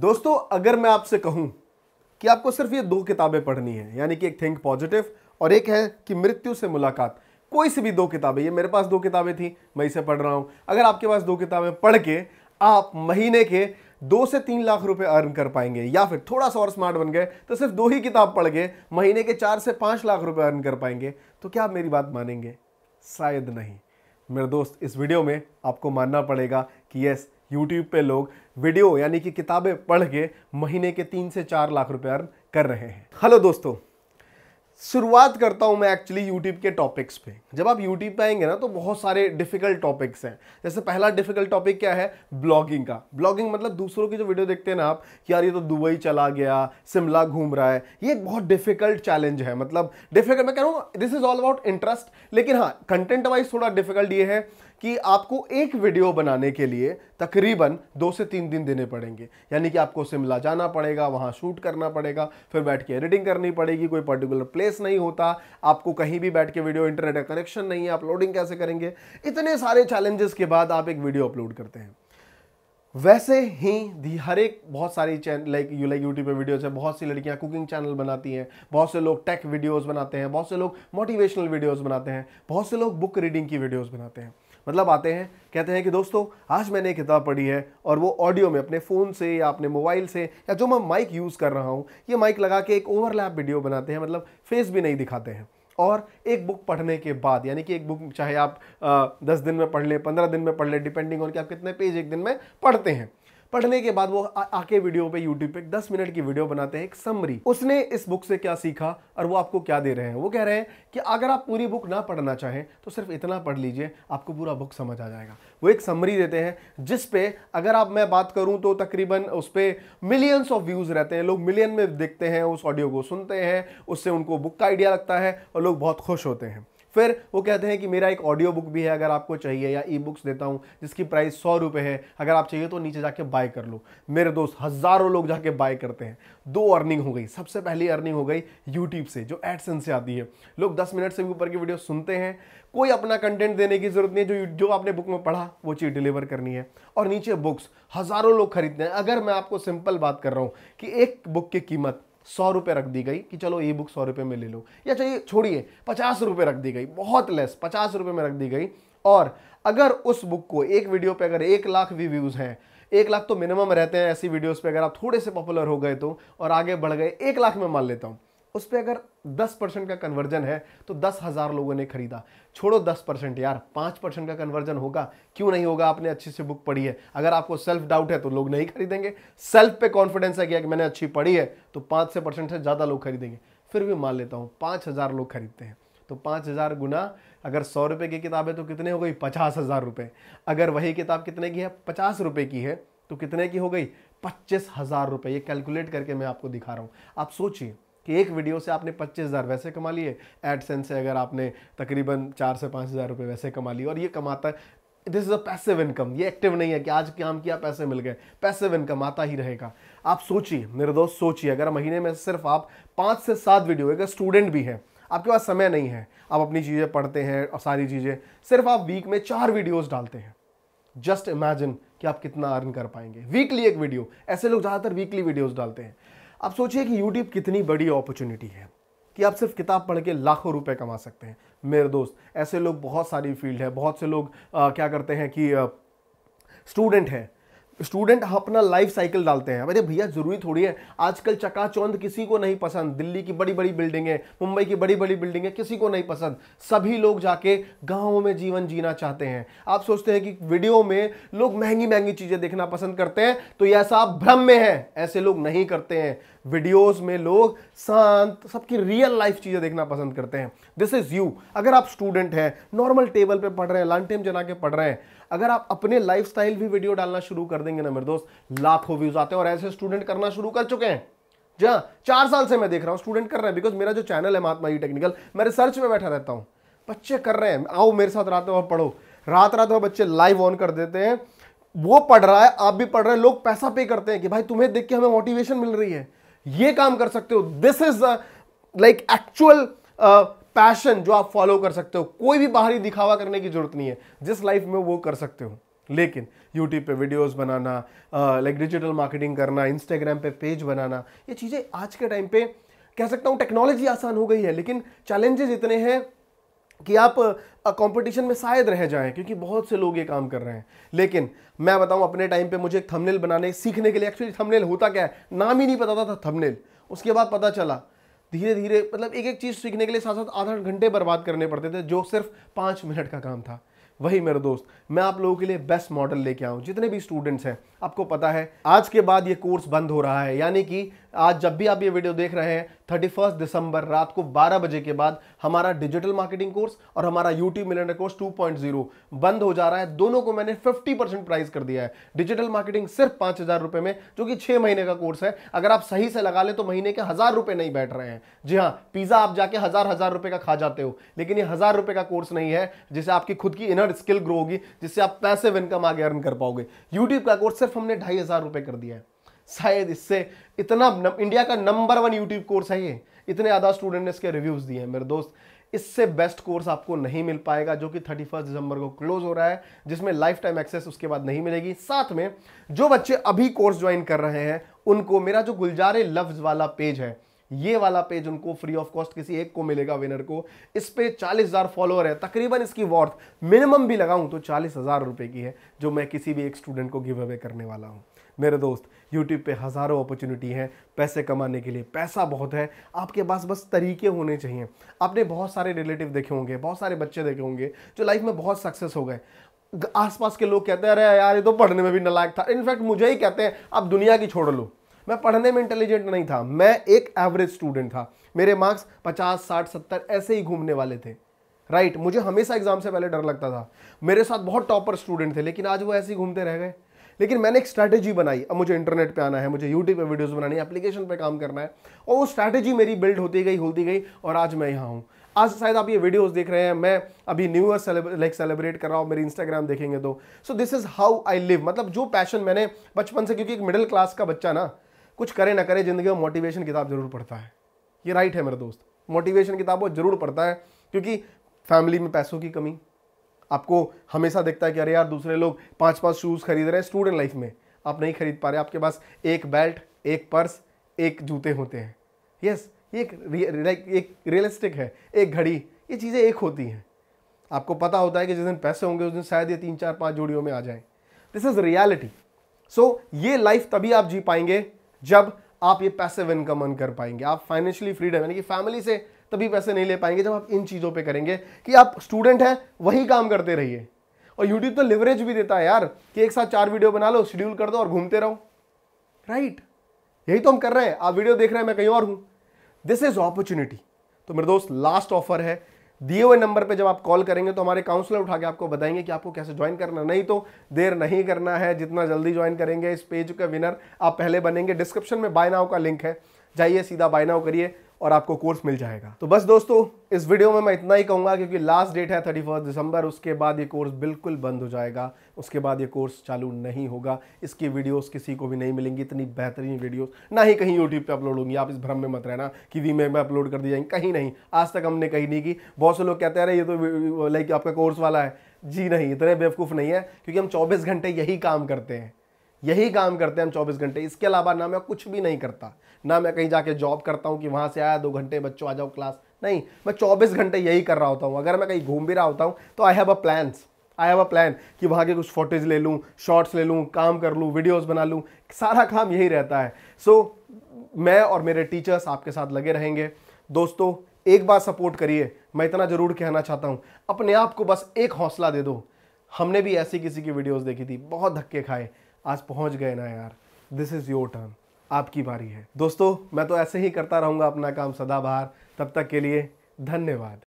दोस्तों अगर मैं आपसे कहूं कि आपको सिर्फ ये दो किताबें पढ़नी है यानी कि एक थिंक पॉजिटिव और एक है कि मृत्यु से मुलाकात कोई सी भी दो किताबें ये मेरे पास दो किताबें थी मैं इसे पढ़ रहा हूँ अगर आपके पास दो किताबें पढ़ के आप महीने के दो से तीन लाख रुपए अर्न कर पाएंगे या फिर थोड़ा सा और स्मार्ट बन गए तो सिर्फ दो ही किताब पढ़ के महीने के चार से पाँच लाख रुपए अर्न कर पाएंगे तो क्या आप मेरी बात मानेंगे शायद नहीं मेरे दोस्त इस वीडियो में आपको मानना पड़ेगा कि यस यूट्यूब पे लोग वीडियो यानी कि किताबें पढ़ के महीने के तीन से चार लाख रुपये अर्न कर रहे हैं हेलो दोस्तों शुरुआत करता हूं मैं एक्चुअली यूट्यूब के टॉपिक्स पे जब आप यूट्यूब पे आएंगे ना तो बहुत सारे डिफिकल्ट टॉपिक्स हैं जैसे पहला डिफिकल्ट टॉपिक क्या है ब्लॉगिंग का ब्लॉगिंग मतलब दूसरों की जो वीडियो देखते हैं ना आप यार ये तो दुबई चला गया शिमला घूम रहा है ये एक बहुत डिफिकल्ट चैलेंज है मतलब डिफिकल्ट मैं कह रहा हूँ this is all about interest लेकिन हाँ कंटेंट वाइज थोड़ा डिफिकल्ट ये है कि आपको एक वीडियो बनाने के लिए तकरीबन दो से तीन दिन देने पड़ेंगे यानी कि आपको शिमला जाना पड़ेगा वहाँ शूट करना पड़ेगा फिर बैठ के एडिटिंग करनी पड़ेगी कोई पर्टिकुलर प्लेस नहीं होता आपको कहीं भी बैठ के वीडियो इंटरनेट का कनेक्शन नहीं है अपलोडिंग कैसे करेंगे इतने सारे चैलेंजेस के बाद आप एक वीडियो अपलोड करते हैं वैसे ही दी हर एक बहुत सारी channel like you like YouTube पे वीडियोस है बहुत सी लड़कियां कुकिंग चैनल बनाती हैं बहुत से लोग टेक वीडियोस बनाते हैं बहुत से लोग मोटिवेशनल वीडियोस बनाते हैं बहुत से लोग बुक रीडिंग की वीडियोस बनाते हैं मतलब आते हैं कहते हैं कि दोस्तों आज मैंने एक किताब पढ़ी है और वो ऑडियो में अपने फ़ोन से या अपने मोबाइल से या जो मैं माइक यूज़ कर रहा हूँ ये माइक लगा के एक ओवरलैप वीडियो बनाते हैं मतलब फेस भी नहीं दिखाते हैं और एक बुक पढ़ने के बाद यानी कि एक बुक चाहे आप आ, दस दिन में पढ़ लें पंद्रह दिन में पढ़ लें डिपेंडिंग ऑन कि आप कितने पेज एक दिन में पढ़ते हैं पढ़ने के बाद वो आके वीडियो पे यूट्यूब पे दस मिनट की वीडियो बनाते हैं एक समरी उसने इस बुक से क्या सीखा और वो आपको क्या दे रहे हैं वो कह रहे हैं कि अगर आप पूरी बुक ना पढ़ना चाहें तो सिर्फ इतना पढ़ लीजिए आपको पूरा बुक समझ आ जाएगा वो एक समरी देते हैं जिस पे अगर आप मैं बात करूँ तो तकरीबन उस पर मिलियंस ऑफ व्यूज़ रहते हैं लोग मिलियन में देखते हैं उस ऑडियो को सुनते हैं उससे उनको बुक का आइडिया लगता है और लोग बहुत खुश होते हैं फिर वो कहते हैं कि मेरा एक ऑडियो बुक भी है अगर आपको चाहिए या ई बुक्स देता हूँ जिसकी प्राइस सौ रुपये है अगर आप चाहिए तो नीचे जाके बाय कर लो मेरे दोस्त हज़ारों लोग जाके बाय करते हैं दो अर्निंग हो गई सबसे पहली अर्निंग हो गई यूट्यूब से जो एडसन से आती है लोग दस मिनट से भी ऊपर की वीडियो सुनते हैं कोई अपना कंटेंट देने की ज़रूरत नहीं है जो जो आपने बुक में पढ़ा वो चीज़ डिलीवर करनी है और नीचे बुक्स हज़ारों लोग खरीदते हैं अगर मैं आपको सिंपल बात कर रहा हूँ कि एक बुक की कीमत सौ रुपये रख दी गई कि चलो ई बुक सौ रुपये में ले लो या चलिए छोड़िए पचास रुपये रख दी गई बहुत लेस पचास रुपये में रख दी गई और अगर उस बुक को एक वीडियो पे अगर एक लाख भी व्यूज़ हैं एक लाख तो मिनिमम रहते हैं ऐसी वीडियोस पे अगर आप थोड़े से पॉपुलर हो गए तो और आगे बढ़ गए एक लाख में मान लेता हूँ उस पर अगर दस परसेंट का कन्वर्जन है तो दस हज़ार लोगों ने खरीदा छोड़ो दस परसेंट यार पाँच परसेंट का कन्वर्जन होगा क्यों नहीं होगा आपने अच्छी से बुक पढ़ी है अगर आपको सेल्फ डाउट है तो लोग नहीं खरीदेंगे सेल्फ पे कॉन्फिडेंस है कि मैंने अच्छी पढ़ी है तो पाँच से परसेंट से ज़्यादा लोग खरीदेंगे फिर भी मान लेता हूँ पाँच हज़ार लोग खरीदते हैं तो पाँच हज़ार गुना अगर सौ रुपये की किताब है तो कितने हो गई पचास हज़ार रुपये अगर वही किताब कितने की है पचास रुपये की है तो कितने की हो गई पच्चीस हज़ार रुपये ये कैलकुलेट करके मैं आपको दिखा रहा हूँ आप सोचिए कि एक वीडियो से आपने पच्चीस हज़ार वैसे कमा लिए एडसेंस से अगर आपने तकरीबन चार से पाँच हज़ार रुपये वैसे कमा लिए और ये कमाता है this is a passive income ये एक्टिव नहीं है कि आज काम किया पैसे मिल गए पैसिव इनकम आता ही रहेगा आप सोचिए मेरे दोस्त सोचिए अगर महीने में सिर्फ आप पाँच से सात वीडियो अगर स्टूडेंट भी हैं आपके पास समय नहीं है आप अपनी चीज़ें पढ़ते हैं और सारी चीज़ें सिर्फ आप वीक में चार वीडियोज़ डालते हैं जस्ट इमेजिन कि आप कितना अर्न कर पाएंगे वीकली एक वीडियो ऐसे लोग ज़्यादातर वीकली वीडियोज़ डालते हैं आप सोचिए कि यूट्यूब कितनी बड़ी अपॉर्चुनिटी है कि आप सिर्फ किताब पढ़ के लाखों रुपए कमा सकते हैं मेरे दोस्त ऐसे लोग बहुत सारी फील्ड है बहुत से लोग आ, क्या करते हैं कि स्टूडेंट हैं स्टूडेंट अपना लाइफ साइकिल डालते हैं अरे भैया जरूरी थोड़ी है आजकल चकाचौंध किसी को नहीं पसंद दिल्ली की बड़ी बड़ी बिल्डिंग है मुंबई की बड़ी बड़ी बिल्डिंग है किसी को नहीं पसंद सभी लोग जाके गांवों में जीवन जीना चाहते हैं आप सोचते हैं कि वीडियो में लोग महंगी महंगी चीज़ें देखना पसंद करते हैं तो ऐसा आप भ्रम में है ऐसे लोग नहीं करते हैं वीडियोस में लोग शांत सबकी रियल लाइफ चीज़ें देखना पसंद करते हैं दिस इज़ यू अगर आप स्टूडेंट हैं नॉर्मल टेबल पे पढ़ रहे हैं टेम जना के पढ़ रहे हैं अगर आप अपने लाइफ भी वीडियो डालना शुरू कर देंगे ना मेरे दोस्त लाखों व्यूज़ आते हैं और ऐसे स्टूडेंट करना शुरू कर चुके हैं जहाँ चार साल से मैं देख रहा हूँ स्टूडेंट कर रहे हैं बिकॉज मेरा जो चैनल है महात्मा जी टेक्निकल मैं रिसर्च में बैठा रहता हूँ बच्चे कर रहे हैं आओ मेरे साथ रात और पढ़ो रात रात और बच्चे लाइव ऑन कर देते हैं वो पढ़ रहा है आप भी पढ़ रहे हैं लोग पैसा पे करते हैं कि भाई तुम्हें देख के हमें मोटिवेशन मिल रही है ये काम कर सकते हो this is like actual passion जो आप फॉलो कर सकते हो कोई भी बाहरी दिखावा करने की जरूरत नहीं है जिस लाइफ में वो कर सकते हो लेकिन यूट्यूब पे वीडियोस बनाना लाइक डिजिटल मार्केटिंग करना इंस्टाग्राम पे पेज बनाना ये चीज़ें आज के टाइम पे कह सकता हूँ टेक्नोलॉजी आसान हो गई है लेकिन चैलेंजेस इतने हैं कि आप कंपटीशन में शायद रह जाएं क्योंकि बहुत से लोग ये काम कर रहे हैं लेकिन मैं बताऊं अपने टाइम पे मुझे एक थंबनेल बनाने सीखने के लिए एक्चुअली थंबनेल होता क्या है नाम ही नहीं पता था, था थंबनेल उसके बाद पता चला धीरे धीरे मतलब एक एक चीज़ सीखने के लिए साथ साथ आधा घंटे बर्बाद करने पड़ते थे जो सिर्फ पाँच मिनट का काम था वही मेरे दोस्त मैं आप लोगों के लिए बेस्ट मॉडल लेके आऊँ जितने भी स्टूडेंट्स हैं आपको पता है आज के बाद ये कोर्स बंद हो रहा है यानी कि आज जब भी आप ये वीडियो देख रहे हैं थर्टी फर्स्ट दिसंबर रात को 12 बजे के बाद हमारा डिजिटल मार्केटिंग कोर्स और हमारा यूट्यूब मिलेनर कोर्स 2.0 बंद हो जा रहा है दोनों को मैंने 50 परसेंट प्राइस कर दिया है डिजिटल मार्केटिंग सिर्फ पांच हज़ार रुपए में जो कि छह महीने का कोर्स है अगर आप सही से लगा लें तो महीने के हज़ार रुपए नहीं बैठ रहे हैं जी हाँ पिज़्ज़ा आप जाके हज़ार हज़ार रुपए का खा जाते हो लेकिन ये हज़ार रुपए का कोर्स नहीं है जिसे आपकी खुद की इनर स्किल ग्रो होगी जिससे आप पैसे इनकम आगे अर्न कर पाओगे यूट्यूब का कोर्स सिर्फ हमने ढाई हज़ार रुपये कर दिया है शायद इससे इतना इंडिया का नंबर वन यूट्यूब कोर्स है ये इतने ज़्यादा स्टूडेंट ने इसके रिव्यूज़ दिए हैं मेरे दोस्त इससे बेस्ट कोर्स आपको नहीं मिल पाएगा जो कि थर्टी फर्स्ट दिसंबर को क्लोज हो रहा है जिसमें लाइफ टाइम एक्सेस उसके बाद नहीं मिलेगी साथ में जो बच्चे अभी कोर्स ज्वाइन कर रहे हैं उनको मेरा जो गुलजारे लफ्ज़ वाला पेज है ये वाला पेज उनको फ्री ऑफ कॉस्ट किसी एक को मिलेगा विनर को इस पे चालीस हज़ार फॉलोअर है तकरीबन इसकी वॉर्थ मिनिमम भी लगाऊं तो चालीस हज़ार रुपये की है जो मैं किसी भी एक स्टूडेंट को गिव अवे करने वाला हूँ मेरे दोस्त यूट्यूब पे हज़ारों अपॉर्चुनिटी हैं पैसे कमाने के लिए पैसा बहुत है आपके पास बस तरीके होने चाहिए आपने बहुत सारे रिलेटिव देखे होंगे बहुत सारे बच्चे देखे होंगे जो लाइफ में बहुत सक्सेस हो गए आसपास के लोग कहते हैं अरे यार ये तो पढ़ने में भी नलायक था इनफैक्ट मुझे ही कहते हैं आप दुनिया की छोड़ लो मैं पढ़ने में इंटेलिजेंट नहीं था मैं एक एवरेज स्टूडेंट था मेरे मार्क्स पचास साठ सत्तर ऐसे ही घूमने वाले थे राइट right, मुझे हमेशा एग्जाम से पहले डर लगता था मेरे साथ बहुत टॉपर स्टूडेंट थे लेकिन आज वो ऐसे ही घूमते रह गए लेकिन मैंने एक स्ट्रैटेजी बनाई अब मुझे इंटरनेट पे आना है मुझे यूट्यूब पे वीडियोस बनानी है एप्लीकेशन पे काम करना है और वो स्ट्रैटेजी मेरी बिल्ड होती गई होती गई और आज मैं यहाँ हूँ आज शायद आप ये वीडियोस देख रहे हैं मैं अभी न्यू ईयर लाइक सेलिब्रेट कर रहा हूँ मेरी इंस्टाग्राम देखेंगे तो so this is how I live मतलब जो पैशन मैंने बचपन से क्योंकि एक मिडिल क्लास का बच्चा ना कुछ करे ना करे ज़िंदगी में मोटिवेशन किताब ज़रूर पढ़ता है ये राइट है मेरे दोस्त मोटिवेशन किताब वो ज़रूर पढ़ता है क्योंकि फैमिली में पैसों की कमी आपको हमेशा देखता है कि अरे यार दूसरे लोग पाँच पाँच शूज़ खरीद रहे हैं स्टूडेंट लाइफ में आप नहीं खरीद पा रहे आपके पास एक बेल्ट एक पर्स एक जूते होते हैं यस ये एक लाइक एक रियलिस्टिक है एक घड़ी ये चीज़ें एक होती हैं आपको पता होता है कि जिस दिन पैसे होंगे उस दिन शायद ये तीन चार पाँच जोड़ियों में आ जाए दिस इज़ रियलिटी सो ये लाइफ तभी आप जी पाएंगे जब आप ये पैसे इनकम अर्न कर पाएंगे आप फाइनेंशियली फ्रीडम यानी कि फैमिली से तभी पैसे नहीं ले पाएंगे जब आप इन चीज़ों पे करेंगे कि आप स्टूडेंट हैं वही काम करते रहिए और यूट्यूब तो लिवरेज भी देता है यार कि एक साथ चार वीडियो बना लो शेड्यूल कर दो और घूमते रहो राइट यही तो हम कर रहे हैं आप वीडियो देख रहे हैं मैं कहीं और हूँ दिस इज अपॉर्चुनिटी तो मेरे दोस्त लास्ट ऑफर है दिए हुए नंबर पे जब आप कॉल करेंगे तो हमारे काउंसलर उठा के आपको बताएंगे कि आपको कैसे ज्वाइन करना नहीं तो देर नहीं करना है जितना जल्दी ज्वाइन करेंगे इस पेज का विनर आप पहले बनेंगे डिस्क्रिप्शन में बाय नाउ का लिंक है जाइए सीधा बाय नाउ करिए और आपको कोर्स मिल जाएगा तो बस दोस्तों इस वीडियो में मैं इतना ही कहूँगा क्योंकि लास्ट डेट है थर्टी फर्स्ट दिसंबर उसके बाद ये कोर्स बिल्कुल बंद हो जाएगा उसके बाद ये कोर्स चालू नहीं होगा इसकी वीडियोस किसी को भी नहीं मिलेंगी इतनी बेहतरीन वीडियोस ना ही कहीं यूट्यूब पे अपलोड होंगी आप इस भ्रम में मत रहना कि वी में अपलोड कर दी जाएंगी कहीं नहीं आज तक हमने कहीं नहीं की बहुत से लोग कहते रहे ये तो लाइक आपका कोर्स वाला है जी नहीं इतने बेवकूफ़ नहीं है क्योंकि हम चौबीस घंटे यही काम करते हैं यही काम करते हैं हम चौबीस घंटे इसके अलावा ना मैं कुछ भी नहीं करता ना मैं कहीं जाके जॉब करता हूँ कि वहाँ से आया दो घंटे बच्चों आ जाओ क्लास नहीं मैं चौबीस घंटे यही कर रहा होता हूँ अगर मैं कहीं घूम भी रहा होता हूँ तो I have a plans I have a plan कि वहाँ के कुछ फोटेज ले लूँ शॉर्ट्स ले लूँ काम कर लूँ वीडियोज़ बना लूँ सारा काम यही रहता है सो so, मैं और मेरे टीचर्स आपके साथ लगे रहेंगे दोस्तों एक बार सपोर्ट करिए मैं इतना ज़रूर कहना चाहता हूँ अपने आप को बस एक हौसला दे दो हमने भी ऐसी किसी की वीडियोस देखी थी बहुत धक्के खाए आज पहुंच गए ना यार दिस इज़ योर टर्न आपकी बारी है दोस्तों मैं तो ऐसे ही करता रहूँगा अपना काम सदाबहार तब तक के लिए धन्यवाद